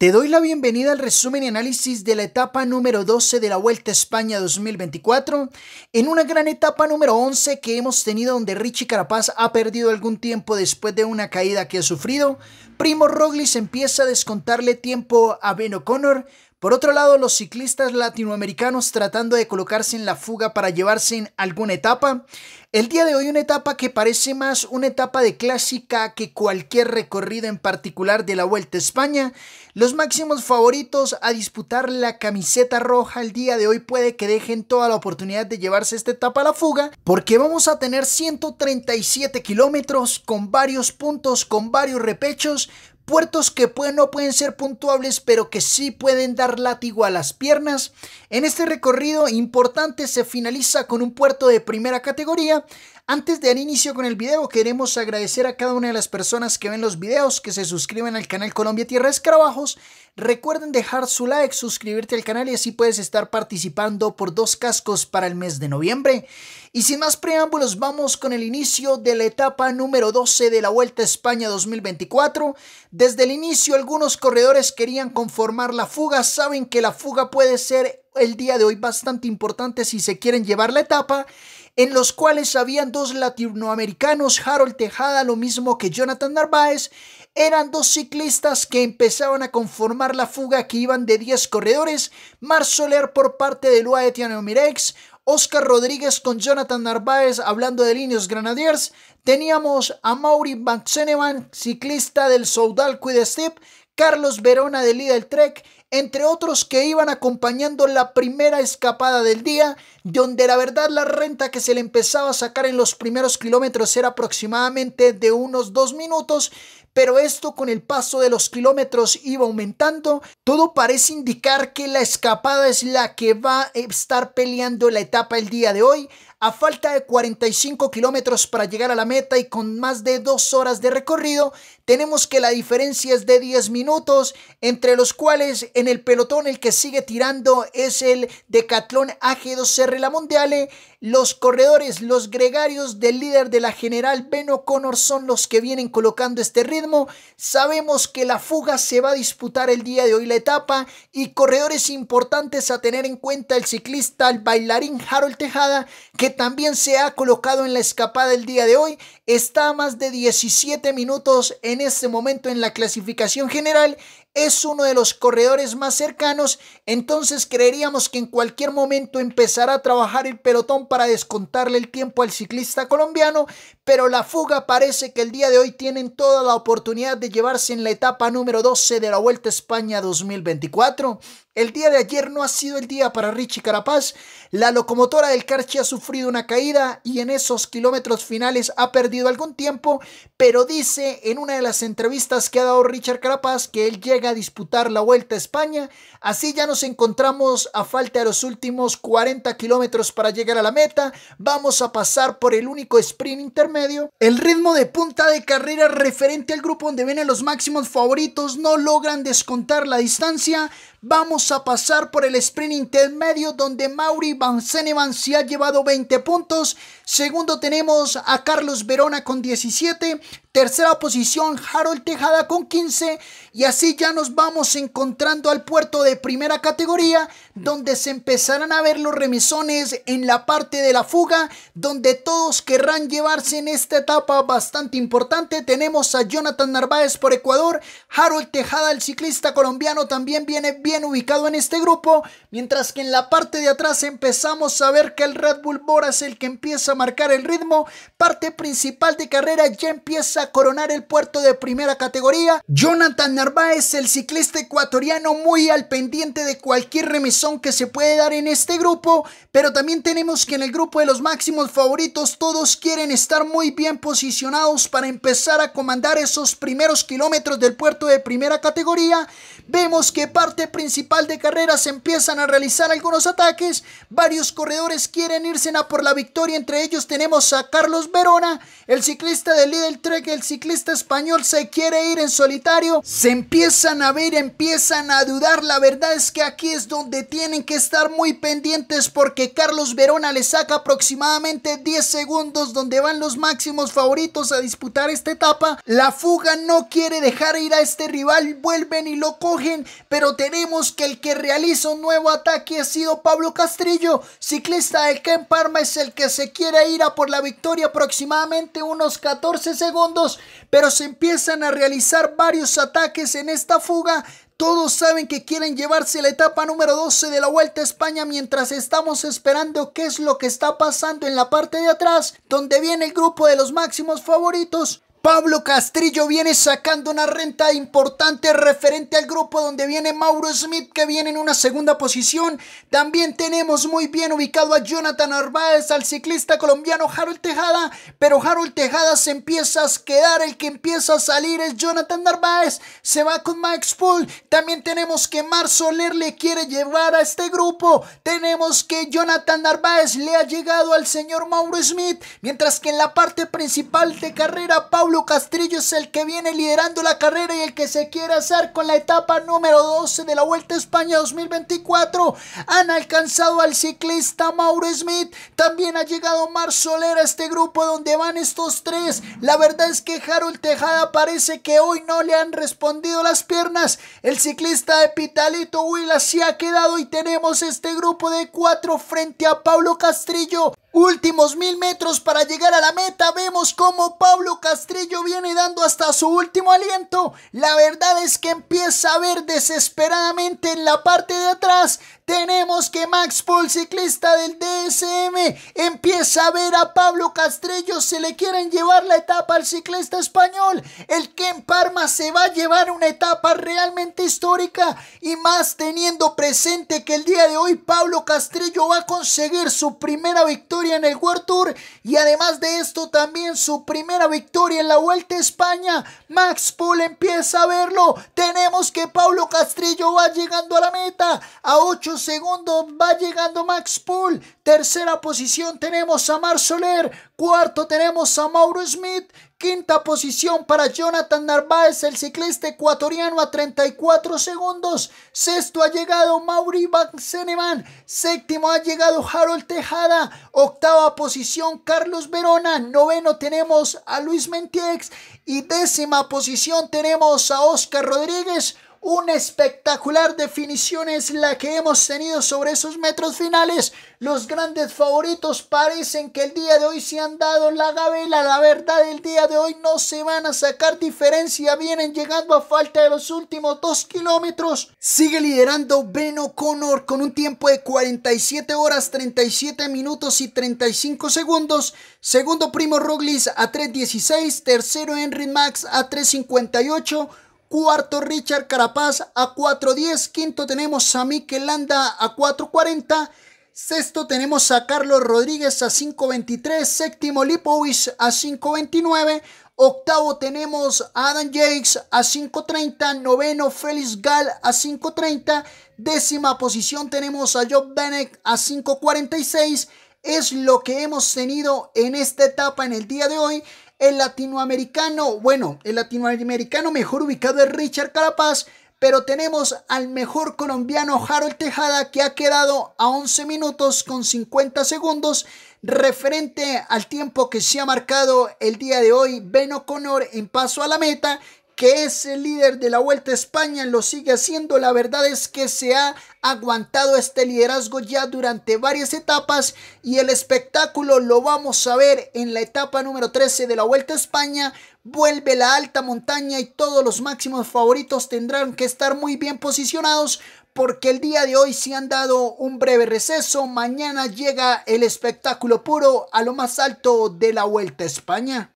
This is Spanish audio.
Te doy la bienvenida al resumen y análisis de la etapa número 12 de la Vuelta a España 2024, en una gran etapa número 11 que hemos tenido donde Richie Carapaz ha perdido algún tiempo después de una caída que ha sufrido, Primo Roglic empieza a descontarle tiempo a Ben O'Connor, por otro lado, los ciclistas latinoamericanos tratando de colocarse en la fuga para llevarse en alguna etapa. El día de hoy una etapa que parece más una etapa de clásica que cualquier recorrido en particular de la Vuelta a España. Los máximos favoritos a disputar la camiseta roja el día de hoy puede que dejen toda la oportunidad de llevarse esta etapa a la fuga porque vamos a tener 137 kilómetros con varios puntos, con varios repechos, puertos que no pueden ser puntuables, pero que sí pueden dar látigo a las piernas. En este recorrido importante se finaliza con un puerto de primera categoría. Antes de dar inicio con el video, queremos agradecer a cada una de las personas que ven los videos, que se suscriben al canal Colombia Tierra Escarabajos. Recuerden dejar su like, suscribirte al canal y así puedes estar participando por dos cascos para el mes de noviembre. Y sin más preámbulos, vamos con el inicio de la etapa número 12 de la Vuelta a España 2024. Desde el inicio algunos corredores querían conformar la fuga, saben que la fuga puede ser el día de hoy bastante importante si se quieren llevar la etapa, en los cuales habían dos latinoamericanos, Harold Tejada, lo mismo que Jonathan Narváez, eran dos ciclistas que empezaban a conformar la fuga que iban de 10 corredores, Mar Soler por parte de UAE Tiano Mirex, Oscar Rodríguez con Jonathan Narváez hablando de Líneas Granadiers. Teníamos a Mauri Baxeneman, ciclista del Soudal Step, Carlos Verona de Lidl Trek entre otros que iban acompañando la primera escapada del día, donde la verdad la renta que se le empezaba a sacar en los primeros kilómetros era aproximadamente de unos dos minutos, pero esto con el paso de los kilómetros iba aumentando. Todo parece indicar que la escapada es la que va a estar peleando la etapa el día de hoy. A falta de 45 kilómetros para llegar a la meta y con más de dos horas de recorrido, tenemos que la diferencia es de 10 minutos, entre los cuales en el pelotón el que sigue tirando es el decatlón AG2R La Mondiale. Los corredores, los gregarios del líder de la general Ben O'Connor son los que vienen colocando este ritmo. Sabemos que la fuga se va a disputar el día de hoy la etapa y corredores importantes a tener en cuenta el ciclista, el bailarín Harold Tejada, que también se ha colocado en la escapada el día de hoy. Está a más de 17 minutos en este momento en la clasificación general. Es uno de los corredores más cercanos, entonces creeríamos que en cualquier momento empezará a trabajar el pelotón para descontarle el tiempo al ciclista colombiano, pero la fuga parece que el día de hoy tienen toda la oportunidad de llevarse en la etapa número 12 de la Vuelta a España 2024. El día de ayer no ha sido el día para Richie Carapaz. La locomotora del Carchi ha sufrido una caída y en esos kilómetros finales ha perdido algún tiempo, pero dice en una de las entrevistas que ha dado Richard Carapaz que él llega a disputar la Vuelta a España Así ya nos encontramos a falta de los últimos 40 kilómetros para llegar a la meta. Vamos a pasar por el único sprint intermedio. El ritmo de punta de carrera referente al grupo donde vienen los máximos favoritos no logran descontar la distancia. Vamos a pasar por el sprint intermedio donde Mauri Van Senevan se ha llevado 20 puntos. Segundo tenemos a Carlos Verona con 17. Tercera posición, Harold Tejada con 15. Y así ya nos vamos encontrando al puerto de primera categoría, donde se empezarán a ver los remisones en la parte de la fuga, donde todos querrán llevarse en esta etapa bastante importante. Tenemos a Jonathan Narváez por Ecuador, Harold Tejada, el ciclista colombiano, también viene bien ubicado en este grupo, mientras que en la parte de atrás empezamos a ver que el Red Bull Bora es el que empieza a marcar el ritmo. Parte principal de carrera ya empieza coronar el puerto de primera categoría. Jonathan Narváez, el ciclista ecuatoriano, muy al pendiente de cualquier remesón que se puede dar en este grupo. Pero también tenemos que en el grupo de los máximos favoritos todos quieren estar muy bien posicionados para empezar a comandar esos primeros kilómetros del puerto de primera categoría. Vemos que parte principal de carreras empiezan a realizar algunos ataques. Varios corredores quieren irse a por la victoria. Entre ellos tenemos a Carlos Verona, el ciclista del Lidl Trek, el ciclista español se quiere ir en solitario. Se empiezan a ver, empiezan a dudar. La verdad es que aquí es donde tienen que estar muy pendientes porque Carlos Verona le saca aproximadamente 10 segundos donde van los máximos favoritos a disputar esta etapa. La fuga no quiere dejar ir a este rival, vuelven y lo cogen pero tenemos que el que realiza un nuevo ataque ha sido Pablo Castrillo, ciclista de Ken Parma es el que se quiere ir a por la victoria aproximadamente unos 14 segundos, pero se empiezan a realizar varios ataques en esta fuga, todos saben que quieren llevarse la etapa número 12 de la Vuelta a España mientras estamos esperando qué es lo que está pasando en la parte de atrás, donde viene el grupo de los máximos favoritos. Pablo Castillo viene sacando una renta importante referente al grupo donde viene Mauro Smith que viene en una segunda posición. También tenemos muy bien ubicado a Jonathan Narváez al ciclista colombiano Harold Tejada. Pero Harold Tejada se empieza a quedar, el que empieza a salir es Jonathan Narváez. Se va con Max Full. También tenemos que Mar Soler le quiere llevar a este grupo. Tenemos que Jonathan Narváez le ha llegado al señor Mauro Smith. Mientras que en la parte principal de carrera, Pablo Pablo Castrillo es el que viene liderando la carrera y el que se quiere hacer con la etapa número 12 de la Vuelta a España 2024. Han alcanzado al ciclista Mauro Smith. También ha llegado Mar Soler a este grupo donde van estos tres. La verdad es que Harold Tejada parece que hoy no le han respondido las piernas. El ciclista de Pitalito Huila se ha quedado y tenemos este grupo de cuatro frente a Pablo Castrillo. Últimos mil metros para llegar a la meta, vemos cómo Pablo Castrillo viene dando hasta su último aliento. La verdad es que empieza a ver desesperadamente en la parte de atrás. Tenemos que Max Paul, ciclista del DSM, empieza a ver a Pablo Castrillo. Se le quieren llevar la etapa al ciclista español. El que en Parma se va a llevar una etapa realmente histórica y más teniendo presente que el día de hoy Pablo Castrillo va a conseguir su primera victoria en el World Tour y además de esto también su primera victoria en la Vuelta a España. Max Pool empieza a verlo. Tenemos que Pablo Castrillo va llegando a la meta. A 8 segundos va llegando Max Pool. Tercera posición tenemos a Mar Soler. Cuarto tenemos a Mauro Smith. Quinta posición para Jonathan Narváez, el ciclista ecuatoriano a 34 segundos. Sexto ha llegado Mauri Van Seneman. Séptimo ha llegado Harold Tejada. Octava posición Carlos Verona. Noveno tenemos a Luis Mentiex. Y décima posición tenemos a Oscar Rodríguez. Una espectacular definición es la que hemos tenido sobre esos metros finales. Los grandes favoritos parecen que el día de hoy se han dado la gavela. La verdad, el día de hoy no se van a sacar diferencia. Vienen llegando a falta de los últimos dos kilómetros. Sigue liderando Beno Connor con un tiempo de 47 horas, 37 minutos y 35 segundos. Segundo, Primo Roglic a 3.16. Tercero, Henry Max a 3.58. Cuarto, Richard Carapaz a 4.10. Quinto, tenemos a Mikel Landa a 4.40. Sexto, tenemos a Carlos Rodríguez a 5.23. Séptimo, Lipovich a 5.29. Octavo, tenemos a Adam Jakes a 5.30. Noveno, Félix Gall a 5.30. Décima posición, tenemos a Job Bennett a 5.46. Es lo que hemos tenido en esta etapa en el día de hoy. El latinoamericano, bueno, el latinoamericano mejor ubicado es Richard Carapaz, pero tenemos al mejor colombiano Harold Tejada que ha quedado a 11 minutos con 50 segundos referente al tiempo que se ha marcado el día de hoy Ben O'Connor en paso a la meta que es el líder de la Vuelta a España, lo sigue haciendo. La verdad es que se ha aguantado este liderazgo ya durante varias etapas y el espectáculo lo vamos a ver en la etapa número 13 de la Vuelta a España. Vuelve la alta montaña y todos los máximos favoritos tendrán que estar muy bien posicionados porque el día de hoy se han dado un breve receso. Mañana llega el espectáculo puro a lo más alto de la Vuelta a España.